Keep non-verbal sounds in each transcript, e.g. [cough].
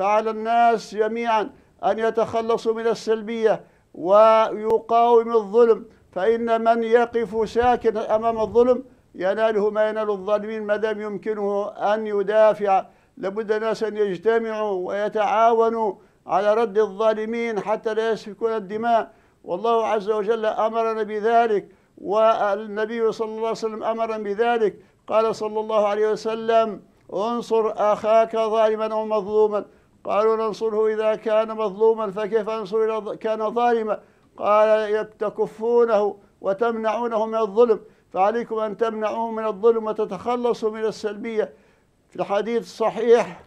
فعلى الناس جميعا أن يتخلصوا من السلبية ويقاوم الظلم فإن من يقف ساكنا أمام الظلم يناله ما ينال الظالمين ما دام يمكنه أن يدافع لابد الناس أن يجتمعوا ويتعاونوا على رد الظالمين حتى لا يسفكون الدماء والله عز وجل أمرنا بذلك والنبي صلى الله عليه وسلم أمرنا بذلك قال صلى الله عليه وسلم انصر أخاك ظالما أو مظلوما قالوا ننصره إذا كان مظلوما فكيف ننصره إذا كان ظالما قال تكفونه وتمنعونه من الظلم فعليكم أن تمنعوه من الظلم وتتخلصوا من السلبية في الحديث الصحيح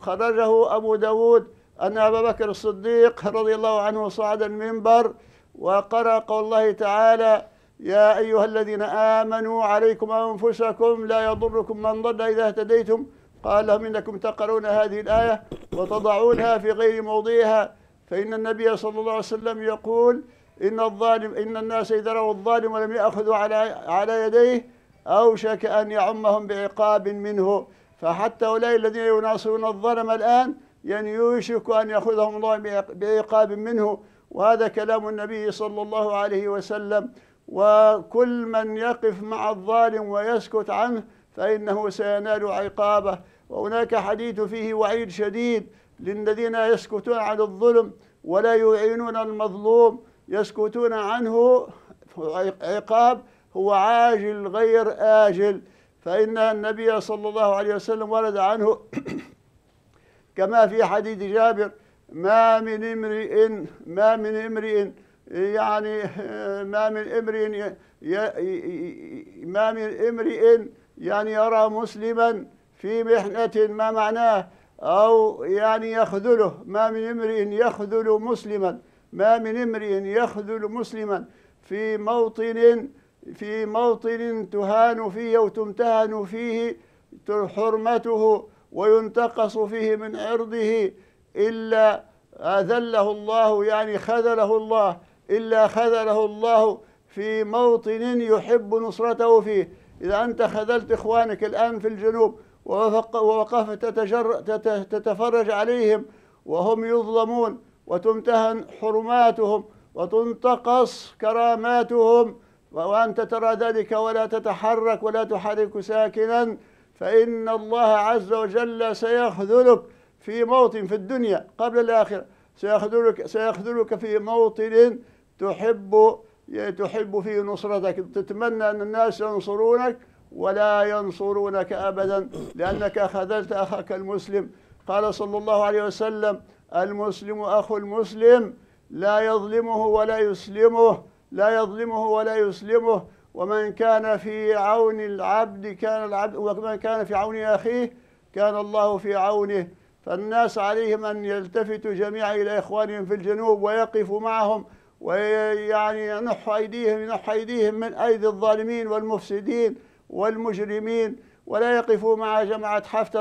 خرجه أبو داود أن أبا بكر الصديق رضي الله عنه صعد المنبر وقرأ قول الله تعالى يا أيها الذين آمنوا عليكم أنفسكم لا يضركم من ضل إذا اهتديتم قال لهم إنكم تقرؤون هذه الآية وتضعونها في غير موضعها فإن النبي صلى الله عليه وسلم يقول إن الظالم إن الناس إذا رأوا الظالم ولم يأخذوا على على يديه أوشك أن يعمهم بعقاب منه فحتى أولئك الذين يناصرون الظلم الآن يعني يوشك أن يأخذهم الله بعقاب منه وهذا كلام النبي صلى الله عليه وسلم وكل من يقف مع الظالم ويسكت عنه فإنه سينال عقابه وهناك حديث فيه وعيد شديد للذين يسكتون عن الظلم ولا يعينون المظلوم يسكتون عنه عقاب هو عاجل غير آجل فإن النبي صلى الله عليه وسلم ورد عنه [coughs] كما في حديث جابر ما من امرئ ما من امرئ يعني [laughs] ما من امرئ ما من امرئ يعني يرى مسلما في محنة ما معناه أو يعني يخذله ما من امرئ يخذل مسلما ما من امرئ يخذل مسلما في موطن في موطن تهان فيه وتمتهن فيه حرمته وينتقص فيه من عرضه إلا أذله الله يعني خذله الله إلا خذله الله في موطن يحب نصرته فيه إذا أنت خذلت إخوانك الآن في الجنوب ووقفت تتجر تتفرج عليهم وهم يظلمون وتمتهن حرماتهم وتنتقص كراماتهم وأنت ترى ذلك ولا تتحرك ولا تحرك ساكنا فإن الله عز وجل سيخذلك في موطن في الدنيا قبل الآخرة سيخذلك سيخذلك في موطن تحب تحب فيه نصرتك تتمنى أن الناس ينصرونك ولا ينصرونك أبدا لأنك خذلت أخاك المسلم قال صلى الله عليه وسلم المسلم أخو المسلم لا يظلمه ولا يسلمه لا يظلمه ولا يسلمه ومن كان في عون العبد كان العبد ومن كان في عون أخيه كان الله في عونه فالناس عليهم أن يلتفتوا جميعا إلى إخوانهم في الجنوب ويقفوا معهم ويعني ينحوا أيديهم ينحوا أيديهم من أيدي الظالمين والمفسدين والمجرمين ولا يقفوا مع جماعة حفتر